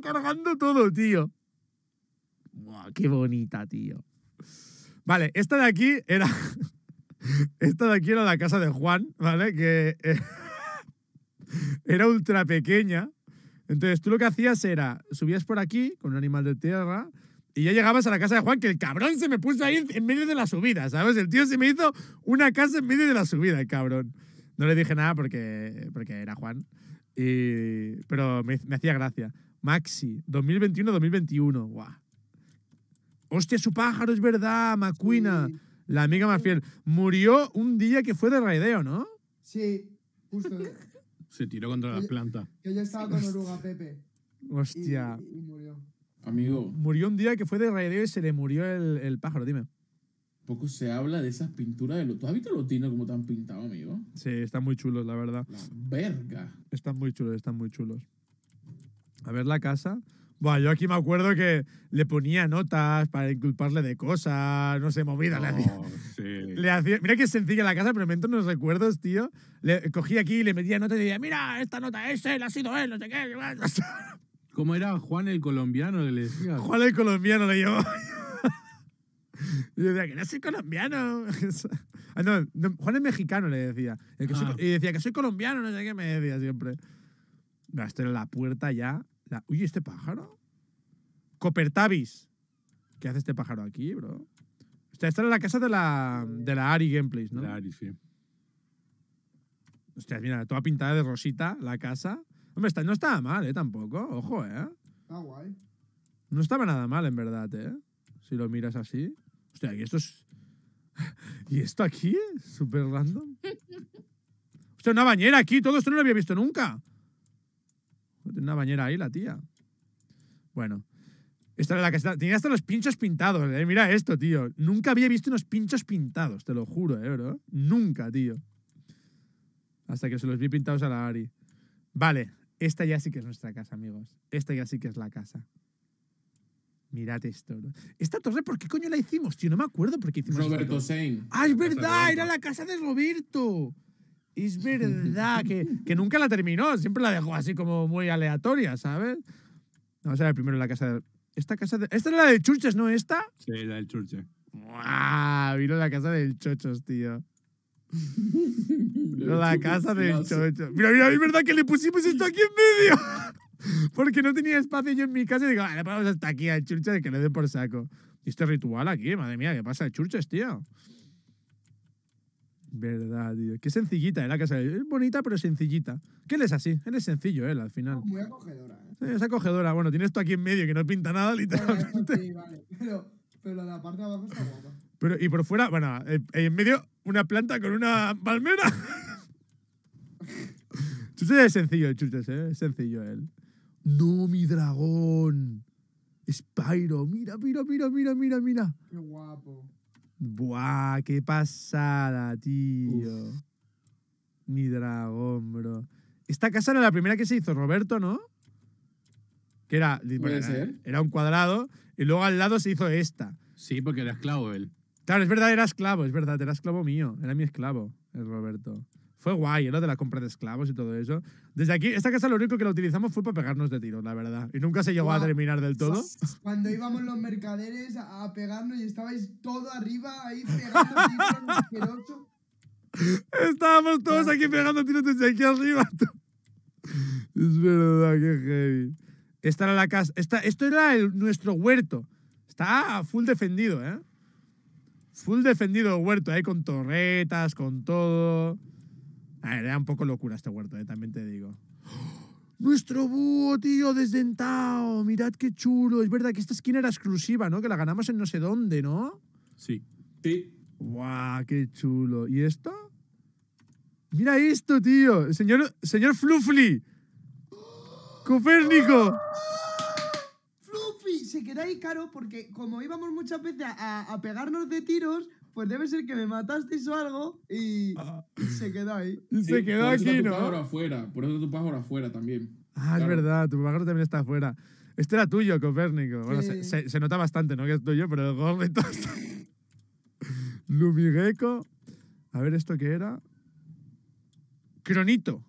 cargando todo, tío. qué bonita, tío. Vale, esta de aquí era. Esta de aquí era la casa de Juan, ¿vale? Que eh, era ultra pequeña. Entonces tú lo que hacías era, subías por aquí con un animal de tierra y ya llegabas a la casa de Juan, que el cabrón se me puso ahí en medio de la subida, ¿sabes? El tío se me hizo una casa en medio de la subida, el cabrón. No le dije nada porque, porque era Juan, y, pero me, me hacía gracia. Maxi, 2021-2021. Guau. Hostia, su pájaro, es verdad, Macuina. La amiga más fiel. Murió un día que fue de raideo, ¿no? Sí, justo. Se tiró contra la planta Yo ya estaba con Oruga Pepe. Hostia. murió. Amigo. Murió un día que fue de raideo y se le murió el, pájaro, dime. Poco se habla de esas pinturas de los. ¿Tú has visto los tinos como están pintados, amigo? Sí, están muy chulos, la verdad. La verga. Están muy chulos, están muy chulos a ver la casa. Bueno, yo aquí me acuerdo que le ponía notas para inculparle de cosas, no sé, movida No, le, hacía, sí. Mira qué sencilla la casa, pero me entro en los recuerdos, tío. Le cogía aquí, y le metía notas y decía, mira, esta nota es él, ha sido él, no sé qué. ¿Cómo era Juan el colombiano le decía? Juan el colombiano le llevó. yo decía, que no soy colombiano. Ah, no, Juan es mexicano le decía. Ah. y decía que soy colombiano, no sé qué me decía siempre. Esto era la puerta ya Uy, ¿este pájaro? Copertavis. ¿Qué hace este pájaro aquí, bro? Hostia, esta era la casa de la, de la Ari Gameplays, ¿no? La Ari, sí. Hostia, mira, toda pintada de rosita la casa. Hombre, está, no estaba mal, ¿eh? Tampoco. Ojo, ¿eh? Está guay. No estaba nada mal, en verdad, ¿eh? Si lo miras así. Hostia, y esto es... ¿Y esto aquí? Súper random. Hostia, una bañera aquí. Todo esto no lo había visto nunca una bañera ahí la tía. Bueno. Esta era la que estaba tenía hasta los pinchos pintados. Eh, mira esto, tío. Nunca había visto unos pinchos pintados, te lo juro, eh, bro. Nunca, tío. Hasta que se los vi pintados a la Ari. Vale, esta ya sí que es nuestra casa, amigos. Esta ya sí que es la casa. Mirad esto, bro. Esta torre, ¿por qué coño la hicimos, tío? No me acuerdo porque hicimos Roberto Sain. ¡Ah, es verdad! ¡Era la casa de Roberto! es verdad que, nunca la terminó, siempre la dejó así como muy aleatoria, ¿sabes? Vamos a ver primero la casa de... Esta casa de... Esta es la de Churches, ¿no? ¿Esta? Sí, la del Churches. ¡Wow! Vino la casa del Chochos, tío. la casa del Chochos. Mira, mira, es verdad que le pusimos esto aquí en medio. Porque no tenía espacio yo en mi casa y digo, ah, ponemos hasta aquí al Churches que le dé por saco. Y este ritual aquí, madre mía, ¿qué pasa, Churches, tío? Verdad, tío. Qué sencillita era ¿eh? la casa. Es bonita, pero sencillita. ¿Qué él es así. Él es sencillo, él, al final. Muy acogedora. ¿eh? es acogedora. Bueno, tienes esto aquí en medio que no pinta nada, literalmente. sí, vale. Pero, pero la parte de abajo está guapa. Pero, y por fuera, bueno, eh, en medio, una planta con una palmera. Chuches es sencillo, Chuches, ¿eh? Es sencillo él. No, mi dragón. Spyro, mira, mira, mira, mira, mira, mira. Qué guapo. Buah, qué pasada, tío. Mi dragón, bro. Esta casa era la primera que se hizo Roberto, ¿no? Que era, era, era, un cuadrado y luego al lado se hizo esta. Sí, porque era esclavo él. Claro, es verdad, era esclavo, es verdad, era esclavo mío, era mi esclavo, el Roberto. Fue guay, ¿no? De la compra de esclavos y todo eso. Desde aquí, esta casa lo único que la utilizamos fue para pegarnos de tiro, la verdad. Y nunca se llegó a terminar del todo. Cuando íbamos los mercaderes a pegarnos y estabais todo arriba ahí pegando tiros Estábamos todos aquí pegando tiros desde aquí arriba. es verdad, qué heavy. Esta era la casa. Esta, esto era nuestro huerto. Está full defendido, ¿eh? Full defendido huerto, ahí con torretas, con todo. Ah, era un poco locura este huerto, eh, también te digo. Nuestro búho, tío, desdentado. Mirad qué chulo. Es verdad que esta esquina era exclusiva, ¿no? Que la ganamos en no sé dónde, ¿no? Sí. Sí. ¡Guau! ¡Qué chulo! ¿Y esto? ¡Mira esto, tío! ¡Señor, señor Fluffly! ¡Copérnico! Fluffy, se queda ahí caro porque como íbamos muchas veces a, a pegarnos de tiros, pues debe ser que me matasteis o algo y se quedó ahí. Y se quedó por aquí, eso ¿no? Tu afuera, por eso tu pájaro afuera también. Ah, es verdad, tu pájaro también está afuera. Este era tuyo, Copérnico. Bueno, se, nota bastante, ¿no? Que es tuyo, pero el gordo está... A ver, ¿esto qué era? Cronito.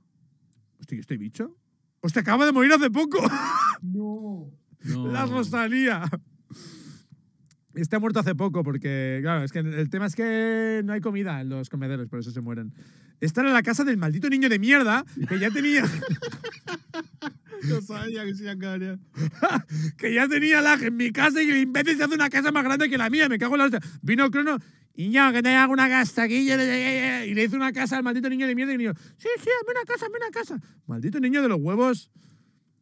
Hostia, estoy bicho? ¡Hostia, acaba de morir hace poco! no. La Rosalía. Este ha muerto hace poco porque, claro, es que el tema es que no hay comida en los comederos, por eso se mueren. Esta era la casa del maldito niño de mierda que ya tenía... que se que ya tenía la en mi casa y el imbécil se hace una casa más grande que la mía. Me cago en la hostia. Vino Crono. Niño, que te haga una casa aquí. Y le hizo una casa al maldito niño de mierda. Y le dijo, sí, sí, hazme una casa, hazme una casa. Maldito niño de los huevos.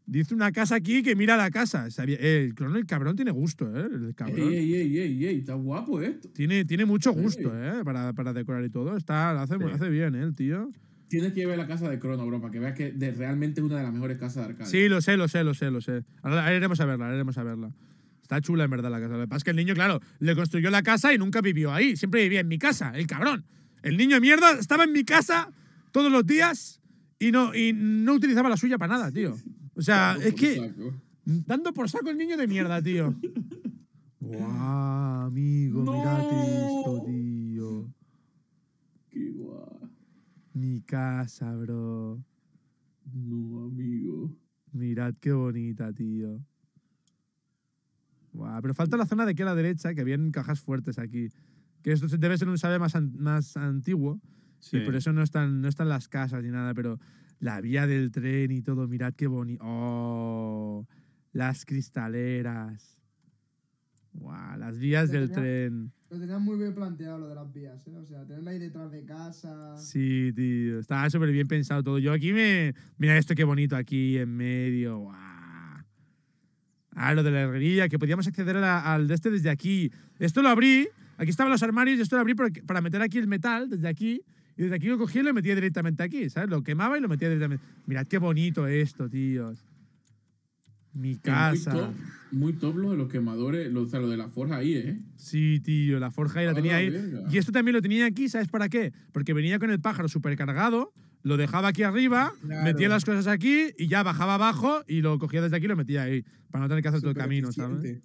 Dice una casa aquí que mira la casa. Eh, el, crono el cabrón tiene gusto, ¿eh? El cabrón. Ey, ey, ey, ey, está guapo esto. Tiene, tiene mucho gusto, ¿eh? Para, para decorar y todo. Está, lo hace, hace bien, ¿eh? El tío. Tienes que ver la casa de Crono, bro, para que veas que de, realmente una de las mejores casas de arcade. Sí, lo sé, lo sé, lo sé, lo sé. Ahora, iremos a verla, iremos a verla. Está chula en verdad la casa. Lo que pasa es que el niño, claro, le construyó la casa y nunca vivió ahí. Siempre vivía en mi casa, el cabrón. El niño de mierda estaba en mi casa todos los días y no, y no utilizaba la suya para nada, tío. O sea, es que. Dando por saco el niño de mierda, tío. Guau, amigo, mirad esto, tío. Qué guau. Mi casa, bro. No, amigo. Mirad qué bonita, tío. Guau, pero falta la zona de aquí a la derecha, que había cajas fuertes aquí. Que esto debe ser un sabe más, más antiguo. Sí. Y por eso no están, no están las casas ni nada, pero la vía del tren y todo, mirad qué bonito. ¡Oh! Las cristaleras. las vías del tren. Lo tenían muy bien planteado lo de las vías, ¿eh? O sea, tenerla ahí detrás de casa. Sí, tío. Estaba súper bien pensado todo. Yo aquí me. Mira esto qué bonito aquí en medio. Ah, lo de la herrería, que podíamos acceder al de este desde aquí. Esto lo abrí. Aquí estaban los armarios y esto lo abrí para meter aquí el metal desde aquí. Y desde aquí lo cogía y lo metía directamente aquí, ¿sabes? Lo quemaba y lo metía directamente. Mirad qué bonito esto, tíos. Mi casa. Muy top, de los quemadores, lo, o sea, lo de la forja ahí, ¿eh? Sí, tío, la forja ahí la tenía ahí. Y esto también lo tenía aquí, ¿sabes para qué? Porque venía con el pájaro cargado, lo dejaba aquí arriba, metía las cosas aquí y ya bajaba abajo y lo cogía desde aquí y lo metía ahí, para no tener que hacer todo el camino, ¿sabes? ¿sabes?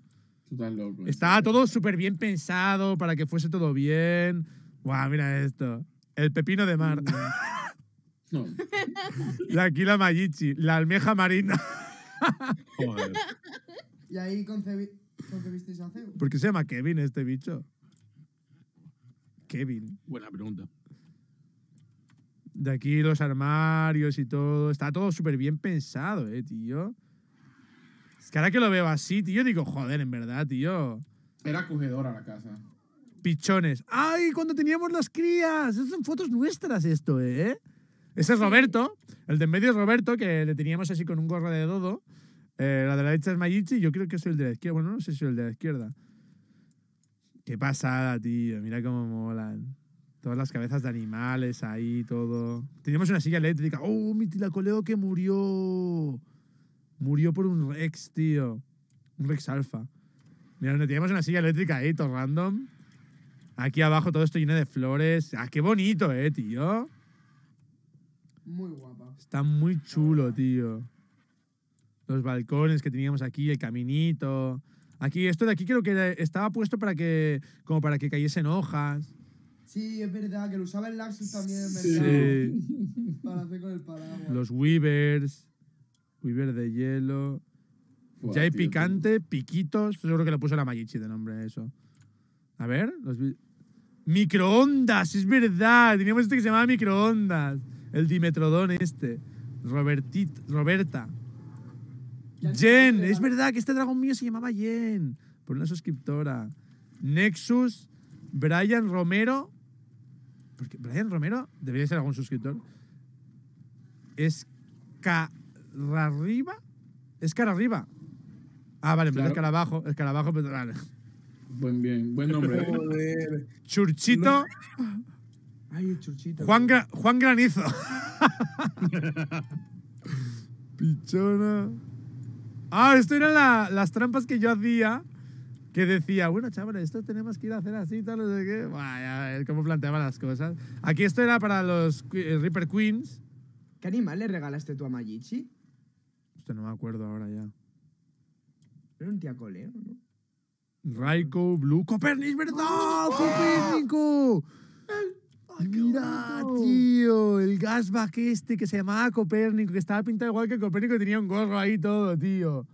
Loco, Estaba todo súper bien pensado para que fuese todo bien. Guau, mira esto. El pepino de mar. Mm. No. La quila Mayichi, la almeja marina. Y ahí concebisteis a Zeus. ¿Por qué se llama Kevin este bicho? Kevin. Buena pregunta. De aquí los armarios y todo. Está todo súper bien pensado, eh, tío. Es que ahora que lo veo así, tío, digo, joder, en verdad, tío. Era acogedora la casa pichones. ¡Ay, cuando teníamos las crías! son fotos nuestras esto, ¿eh? Ese es Roberto, el de en medio es Roberto, que le teníamos así con un gorro de dodo. Eh, la de la derecha es Mayichi, yo creo que soy el de la izquierda. Bueno, no sé si soy el de la izquierda. Qué pasada, tío. Mira cómo molan. Todas las cabezas de animales ahí, todo. Teníamos una silla eléctrica. ¡Oh, mi tilacoleo que murió! Murió por un Rex, tío. Un Rex alfa. Mira, teníamos una silla eléctrica ahí, todo random. Aquí abajo todo esto lleno de flores. ¡Ah, qué bonito, eh, tío! Muy guapa. Está muy chulo, tío. Los balcones que teníamos aquí, el caminito. Aquí, esto de aquí creo que estaba puesto para que, como para que cayesen hojas. Sí, es verdad, que lo usaba el Laxus también en Sí. para hacer con el paraguas. Los Weavers. Weaver de hielo. ya hay picante, piquitos. Yo creo que lo puso la Mayichi de nombre eso. A ver, los... Microondas, es verdad. Teníamos este que se llamaba Microondas. El Dimetrodón este. Robertit, Roberta. Jen, es verdad que este dragón mío se llamaba Jen. Por una suscriptora. Nexus, Brian Romero. Porque Brian Romero debería ser algún suscriptor. es es cara arriba, Ah, vale, en claro. el de escarabajo. Escarabajo, pero Buen bien, buen nombre. ¿eh? Churchito. Churchito. Juan, Granizo. Pichona. Ah, esto eran las trampas que yo hacía. Que decía, bueno, chavales, esto tenemos que ir a hacer así, tal, no sé qué. Vaya, cómo planteaba las cosas. Aquí esto era para los eh, Reaper Queens. ¿Qué animal le regalaste tú a Mayichi? Usted no me acuerdo ahora ya. Era un tiacoleo, ¿no? Raiko, Blue, Copernic, ¿verdad? ¡Oh! ¡Copérnico! mira, tío, el gasback este que se llamaba Copérnico, que estaba pintado igual que Copérnico, tenía un gorro ahí todo, tío.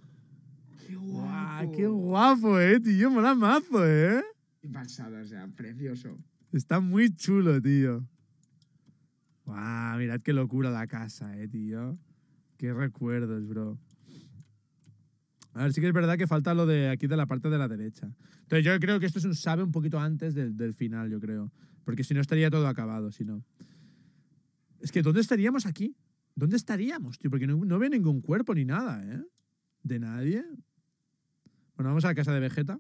¡Qué guapo! ¡Qué guapo, eh, tío! Mola mazo, eh. ¡Qué o sea, precioso. Está muy chulo, tío. ¡Guau! mirad qué locura la casa, eh, tío. Qué recuerdos, bro. A ver, sí que es verdad que falta lo de aquí de la parte de la derecha. Entonces yo creo que esto es un sabe un poquito antes del, final, yo creo. Porque si no estaría todo acabado, si no. Es que ¿dónde estaríamos aquí? ¿Dónde estaríamos, tío? Porque no, no veo ningún cuerpo ni nada, ¿eh? De nadie. Bueno, vamos a la casa de Vegeta.